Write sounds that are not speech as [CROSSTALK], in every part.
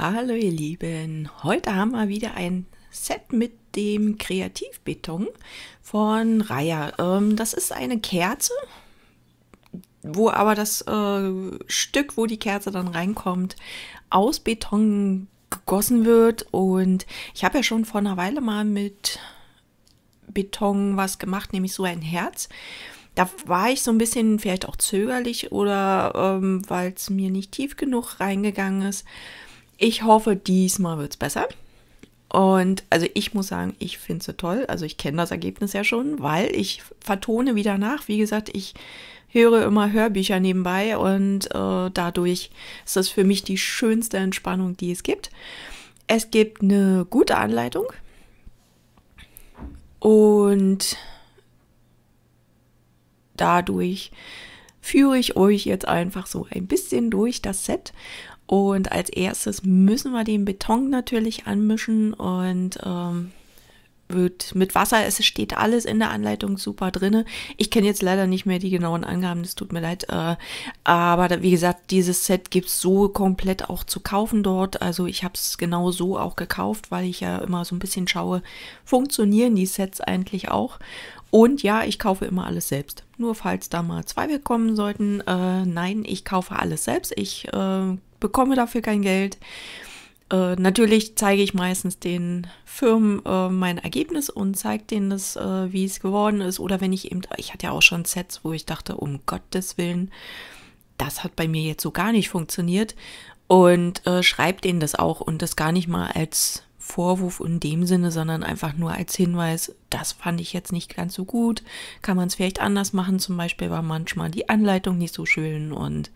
Hallo ihr Lieben, heute haben wir wieder ein Set mit dem Kreativbeton von Raya. Ähm, das ist eine Kerze, wo aber das äh, Stück, wo die Kerze dann reinkommt, aus Beton gegossen wird. Und ich habe ja schon vor einer Weile mal mit Beton was gemacht, nämlich so ein Herz da war ich so ein bisschen vielleicht auch zögerlich oder ähm, weil es mir nicht tief genug reingegangen ist. Ich hoffe, diesmal wird es besser. Und also ich muss sagen, ich finde es toll. Also ich kenne das Ergebnis ja schon, weil ich vertone wieder nach. Wie gesagt, ich höre immer Hörbücher nebenbei und äh, dadurch ist das für mich die schönste Entspannung, die es gibt. Es gibt eine gute Anleitung und dadurch führe ich euch jetzt einfach so ein bisschen durch das Set und als erstes müssen wir den Beton natürlich anmischen und ähm, wird mit Wasser, es steht alles in der Anleitung super drinne. Ich kenne jetzt leider nicht mehr die genauen Angaben, das tut mir leid. Äh, aber wie gesagt, dieses Set gibt es so komplett auch zu kaufen dort. Also ich habe es genau so auch gekauft, weil ich ja immer so ein bisschen schaue, funktionieren die Sets eigentlich auch. Und ja, ich kaufe immer alles selbst. Nur falls da mal zwei kommen sollten, äh, nein, ich kaufe alles selbst. Ich äh, bekomme dafür kein Geld. Äh, natürlich zeige ich meistens den Firmen äh, mein Ergebnis und zeige denen das, äh, wie es geworden ist. Oder wenn ich eben, ich hatte ja auch schon Sets, wo ich dachte, um Gottes Willen, das hat bei mir jetzt so gar nicht funktioniert. Und äh, schreibe denen das auch und das gar nicht mal als Vorwurf in dem Sinne, sondern einfach nur als Hinweis, das fand ich jetzt nicht ganz so gut, kann man es vielleicht anders machen, zum Beispiel war manchmal die Anleitung nicht so schön und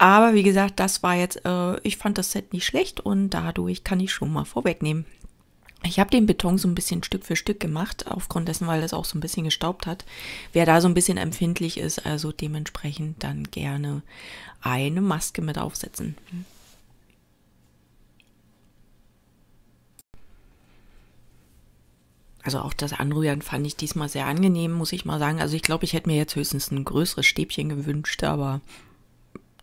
aber wie gesagt, das war jetzt, äh, ich fand das Set nicht schlecht und dadurch kann ich schon mal vorwegnehmen. Ich habe den Beton so ein bisschen Stück für Stück gemacht, aufgrund dessen, weil das auch so ein bisschen gestaubt hat. Wer da so ein bisschen empfindlich ist, also dementsprechend dann gerne eine Maske mit aufsetzen. Also auch das Anrühren fand ich diesmal sehr angenehm, muss ich mal sagen. Also ich glaube, ich hätte mir jetzt höchstens ein größeres Stäbchen gewünscht, aber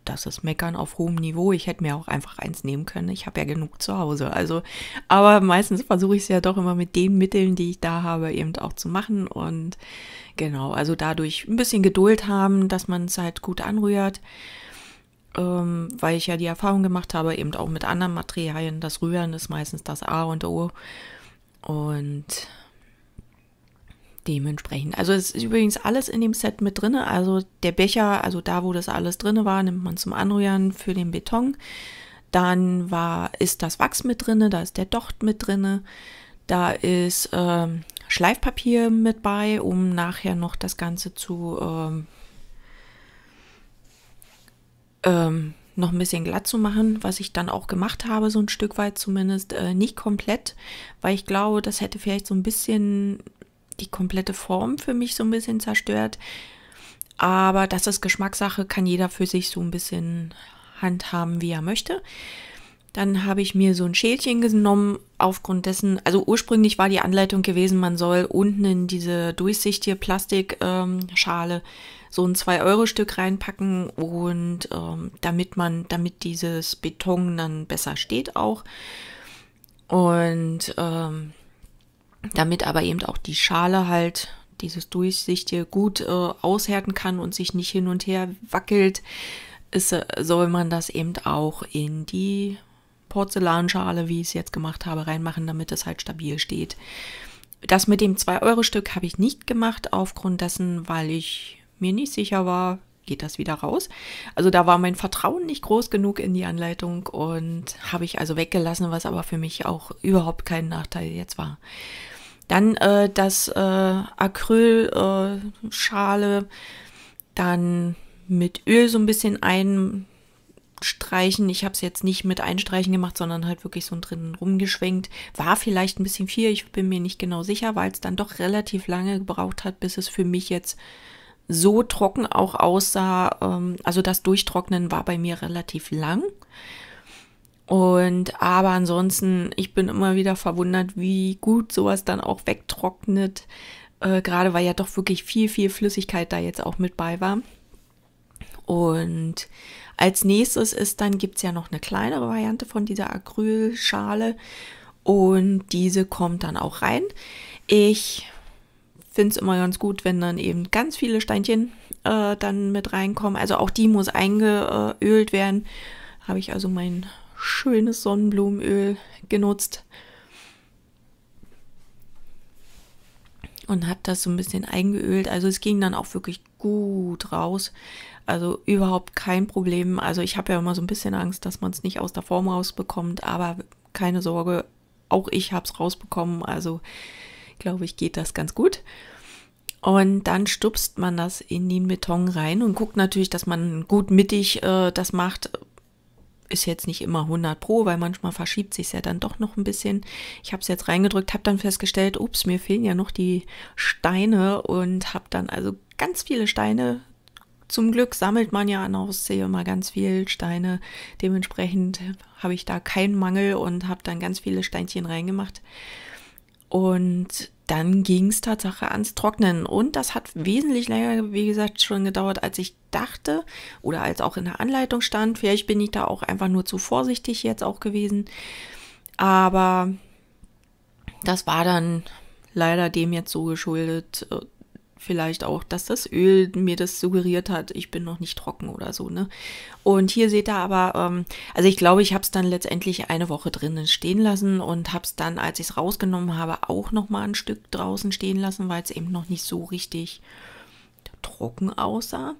das ist Meckern auf hohem Niveau. Ich hätte mir auch einfach eins nehmen können. Ich habe ja genug zu Hause. Also, aber meistens versuche ich es ja doch immer mit den Mitteln, die ich da habe, eben auch zu machen. Und genau, also dadurch ein bisschen Geduld haben, dass man es halt gut anrührt. Ähm, weil ich ja die Erfahrung gemacht habe, eben auch mit anderen Materialien. Das Rühren ist meistens das A und O. Und dementsprechend. Also es ist übrigens alles in dem Set mit drinne. Also der Becher, also da, wo das alles drinne war, nimmt man zum Anrühren für den Beton. Dann war, ist das Wachs mit drinne, da ist der Docht mit drinne, da ist äh, Schleifpapier mit bei, um nachher noch das Ganze zu ähm, ähm, noch ein bisschen glatt zu machen, was ich dann auch gemacht habe, so ein Stück weit zumindest. Äh, nicht komplett, weil ich glaube, das hätte vielleicht so ein bisschen die komplette Form für mich so ein bisschen zerstört. Aber das ist Geschmackssache, kann jeder für sich so ein bisschen handhaben, wie er möchte. Dann habe ich mir so ein Schälchen genommen, aufgrund dessen, also ursprünglich war die Anleitung gewesen, man soll unten in diese durchsichtige Plastikschale ähm, so ein 2-Euro-Stück reinpacken und ähm, damit man, damit dieses Beton dann besser steht auch. Und ähm, damit aber eben auch die Schale halt dieses Durchsichtige gut äh, aushärten kann und sich nicht hin und her wackelt, ist, äh, soll man das eben auch in die Porzellanschale, wie ich es jetzt gemacht habe, reinmachen, damit es halt stabil steht. Das mit dem 2-Euro-Stück habe ich nicht gemacht, aufgrund dessen, weil ich mir nicht sicher war, geht das wieder raus. Also da war mein Vertrauen nicht groß genug in die Anleitung und habe ich also weggelassen, was aber für mich auch überhaupt kein Nachteil jetzt war. Dann äh, das äh, Acrylschale, äh, dann mit Öl so ein bisschen einstreichen. Ich habe es jetzt nicht mit einstreichen gemacht, sondern halt wirklich so drinnen rumgeschwenkt. War vielleicht ein bisschen viel, ich bin mir nicht genau sicher, weil es dann doch relativ lange gebraucht hat, bis es für mich jetzt so trocken auch aussah. Ähm, also das Durchtrocknen war bei mir relativ lang. Und aber ansonsten, ich bin immer wieder verwundert, wie gut sowas dann auch wegtrocknet. Äh, Gerade weil ja doch wirklich viel, viel Flüssigkeit da jetzt auch mit bei war. Und als nächstes ist dann, gibt es ja noch eine kleinere Variante von dieser Acrylschale. Und diese kommt dann auch rein. Ich finde es immer ganz gut, wenn dann eben ganz viele Steinchen äh, dann mit reinkommen. Also auch die muss eingeölt werden. Habe ich also mein schönes Sonnenblumenöl genutzt. Und habe das so ein bisschen eingeölt. Also es ging dann auch wirklich gut raus. Also überhaupt kein Problem. Also ich habe ja immer so ein bisschen Angst, dass man es nicht aus der Form rausbekommt. Aber keine Sorge, auch ich habe es rausbekommen. Also glaube ich, geht das ganz gut. Und dann stupst man das in den Beton rein und guckt natürlich, dass man gut mittig äh, das macht. Ist jetzt nicht immer 100 Pro, weil manchmal verschiebt sich ja dann doch noch ein bisschen. Ich habe es jetzt reingedrückt, habe dann festgestellt, ups, mir fehlen ja noch die Steine und habe dann also ganz viele Steine zum Glück sammelt man ja an der immer ganz viel Steine. Dementsprechend habe ich da keinen Mangel und habe dann ganz viele Steinchen reingemacht. Und dann ging es Tatsache ans Trocknen. Und das hat wesentlich länger, wie gesagt, schon gedauert, als ich dachte oder als auch in der Anleitung stand. Vielleicht bin ich da auch einfach nur zu vorsichtig jetzt auch gewesen. Aber das war dann leider dem jetzt so geschuldet, äh, vielleicht auch, dass das Öl mir das suggeriert hat, ich bin noch nicht trocken oder so, ne? Und hier seht ihr aber, ähm, also ich glaube, ich habe es dann letztendlich eine Woche drinnen stehen lassen und habe es dann, als ich es rausgenommen habe, auch nochmal ein Stück draußen stehen lassen, weil es eben noch nicht so richtig trocken aussah.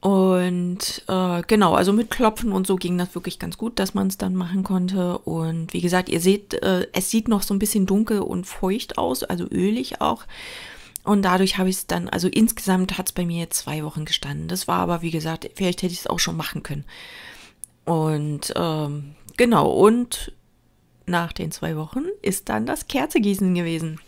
Und äh, genau, also mit Klopfen und so ging das wirklich ganz gut, dass man es dann machen konnte. Und wie gesagt, ihr seht, äh, es sieht noch so ein bisschen dunkel und feucht aus, also ölig auch. Und dadurch habe ich es dann, also insgesamt hat es bei mir zwei Wochen gestanden. Das war aber, wie gesagt, vielleicht hätte ich es auch schon machen können. Und ähm, genau, und nach den zwei Wochen ist dann das Kerzegießen gewesen.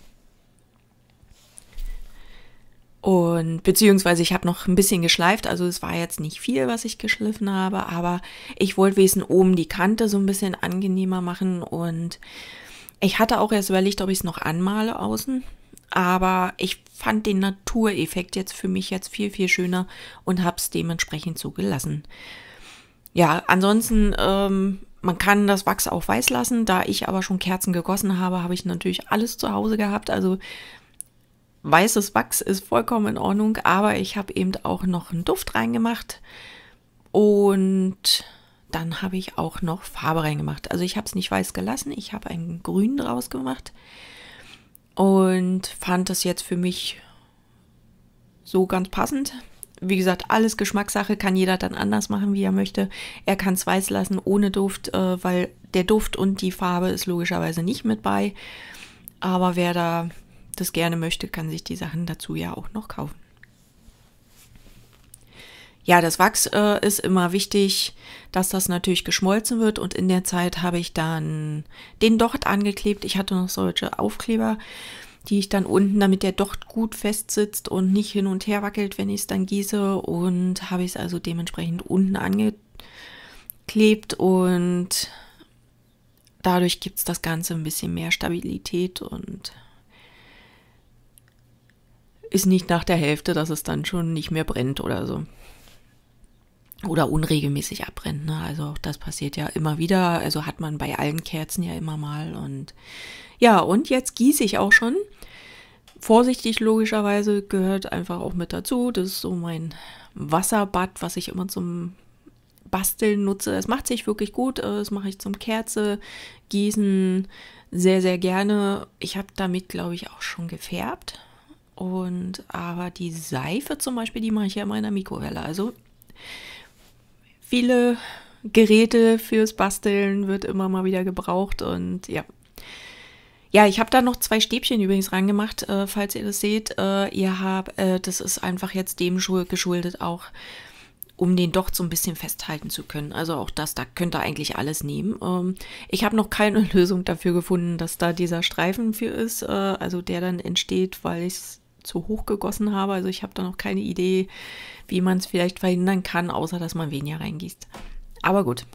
Und beziehungsweise ich habe noch ein bisschen geschleift, also es war jetzt nicht viel, was ich geschliffen habe, aber ich wollte wesen oben die Kante so ein bisschen angenehmer machen und ich hatte auch erst überlegt, ob ich es noch anmale außen aber ich fand den Natureffekt jetzt für mich jetzt viel, viel schöner und habe es dementsprechend so gelassen. Ja, ansonsten, ähm, man kann das Wachs auch weiß lassen. Da ich aber schon Kerzen gegossen habe, habe ich natürlich alles zu Hause gehabt. Also weißes Wachs ist vollkommen in Ordnung, aber ich habe eben auch noch einen Duft reingemacht und dann habe ich auch noch Farbe reingemacht. Also ich habe es nicht weiß gelassen, ich habe einen Grün draus gemacht und fand das jetzt für mich so ganz passend. Wie gesagt, alles Geschmackssache, kann jeder dann anders machen, wie er möchte. Er kann es weiß lassen ohne Duft, äh, weil der Duft und die Farbe ist logischerweise nicht mit bei. Aber wer da das gerne möchte, kann sich die Sachen dazu ja auch noch kaufen. Ja, das Wachs äh, ist immer wichtig, dass das natürlich geschmolzen wird und in der Zeit habe ich dann den Docht angeklebt. Ich hatte noch solche Aufkleber, die ich dann unten, damit der Docht gut fest sitzt und nicht hin und her wackelt, wenn ich es dann gieße und habe ich es also dementsprechend unten angeklebt und dadurch gibt es das Ganze ein bisschen mehr Stabilität und ist nicht nach der Hälfte, dass es dann schon nicht mehr brennt oder so oder unregelmäßig abbrennt. Ne? Also auch das passiert ja immer wieder. Also hat man bei allen Kerzen ja immer mal. Und ja, und jetzt gieße ich auch schon. Vorsichtig logischerweise gehört einfach auch mit dazu. Das ist so mein Wasserbad, was ich immer zum Basteln nutze. Es macht sich wirklich gut. Äh, das mache ich zum Kerze gießen sehr, sehr gerne. Ich habe damit, glaube ich, auch schon gefärbt. Und aber die Seife zum Beispiel, die mache ich ja immer in der Mikrowelle. Also viele Geräte fürs Basteln wird immer mal wieder gebraucht und ja. Ja, ich habe da noch zwei Stäbchen übrigens rangemacht, äh, falls ihr das seht. Äh, ihr habt, äh, das ist einfach jetzt dem geschuldet auch, um den Docht so ein bisschen festhalten zu können. Also auch das, da könnt ihr eigentlich alles nehmen. Ähm, ich habe noch keine [LAUGHS] Lösung dafür gefunden, dass da dieser Streifen für ist, äh, also der dann entsteht, weil ich es zu hoch gegossen habe. Also ich habe da noch keine Idee, wie man es vielleicht verhindern kann, außer dass man weniger reingießt. Aber gut.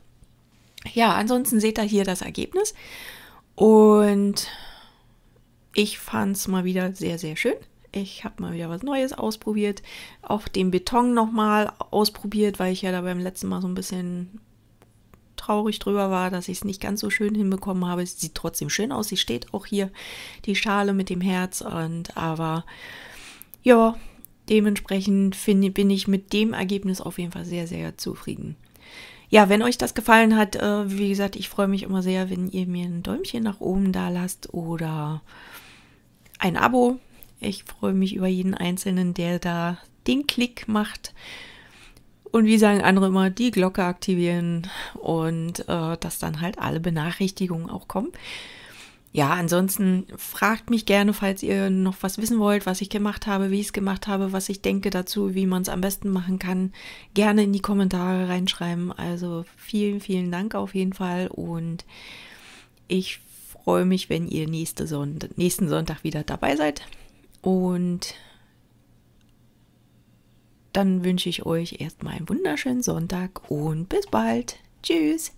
Ja, ansonsten seht ihr hier das Ergebnis. Und ich fand es mal wieder sehr, sehr schön. Ich habe mal wieder was Neues ausprobiert. Auch den Beton nochmal ausprobiert, weil ich ja da beim letzten Mal so ein bisschen traurig drüber war, dass ich es nicht ganz so schön hinbekommen habe. Es sieht trotzdem schön aus. Sie steht auch hier, die Schale mit dem Herz. Und aber ja, dementsprechend find, bin ich mit dem Ergebnis auf jeden Fall sehr, sehr zufrieden. Ja, wenn euch das gefallen hat, äh, wie gesagt, ich freue mich immer sehr, wenn ihr mir ein Däumchen nach oben da lasst oder ein Abo. Ich freue mich über jeden Einzelnen, der da den Klick macht. Und wie sagen andere immer, die Glocke aktivieren und äh, dass dann halt alle Benachrichtigungen auch kommen. Ja, ansonsten fragt mich gerne, falls ihr noch was wissen wollt, was ich gemacht habe, wie ich es gemacht habe, was ich denke dazu, wie man es am besten machen kann. Gerne in die Kommentare reinschreiben. Also vielen, vielen Dank auf jeden Fall und ich freue mich, wenn ihr nächste Son nächsten Sonntag wieder dabei seid. Und dann wünsche ich euch erstmal einen wunderschönen Sonntag und bis bald. Tschüss.